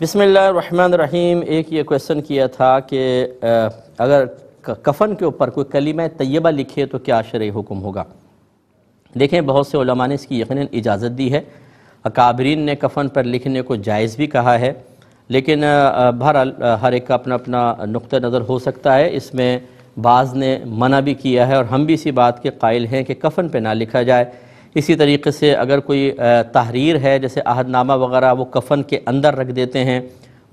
बिसमिल्ल रहीम एक ये क्वेश्चन किया था कि अगर कफन के ऊपर कोई कलीम तय्यबा लिखे तो क्या शर्य हुक्म होगा देखें बहुत से ने इसकी यकीन इजाज़त दी है अकाबरीन ने कफन पर लिखने को जायज़ भी कहा है लेकिन बहरहाल हर एक का अपना अपना नुक़ नज़र हो सकता है इसमें बाज़ ने मना भी किया है और हम भी इसी बात के कायल हैं कि कफन पर ना लिखा जाए इसी तरीके से अगर कोई तहरीर है जैसे अहदनामा वगैरह वो कफन के अंदर रख देते हैं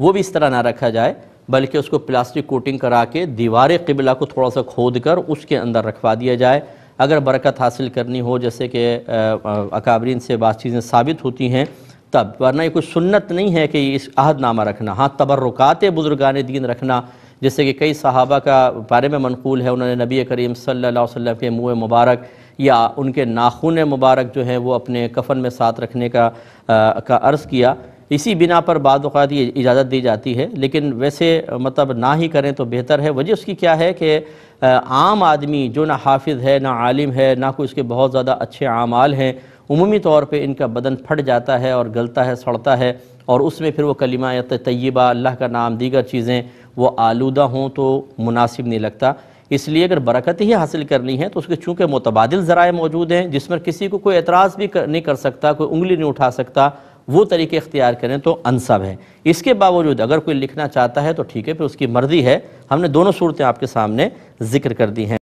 वो भी इस तरह ना रखा जाए बल्कि उसको प्लास्टिक कोटिंग करा के दीवार किबला को थोड़ा सा खोद कर उसके अंदर रखवा दिया जाए अगर बरकत हासिल करनी हो जैसे कि अकाबरीन से बात चीज़ें साबित होती हैं तब वरना ये कोई सुन्नत नहीं है कि इस अहदनामा रखना हाँ तबर्रुकात बुजुर्गान दीन रखना जैसे कि कई सहाबा का बारे में मनकूल है उन्होंने नबी करीम सल्लल्लाहु अलैहि वसल्लम के मुँह मुबारक या उनके नाखून मुबारक जो हैं वो अपने कफन में साथ रखने का आ, का अर्ज़ किया इसी बिना पर बाद ये इजाज़त दी जाती है लेकिन वैसे मतलब ना ही करें तो बेहतर है वजह उसकी क्या है कि आम आदमी जो ना हाफिज है ना आलिम है ना कोई उसके बहुत ज़्यादा अच्छे आमाल हैं उमूमी तौर पे इनका बदन फट जाता है और गलता है सड़ता है और उसमें फिर वो कलिमा तय्यबा अल्लाह का नाम दीगर चीज़ें वो आलूदा हों तो मुनासिब नहीं लगता इसलिए अगर बरकत ही हासिल करनी है तो उसके चूँकि मुतबादल ज़राए मौजूद हैं जिस पर किसी को कोई एतराज़ भी कर, नहीं कर सकता कोई उंगली नहीं उठा सकता वो तरीके इख्तियार करें तो अनसब है इसके बावजूद अगर कोई लिखना चाहता है तो ठीक है फिर उसकी मर्जी है हमने दोनों सूरतें आपके सामने जिक्र कर दी हैं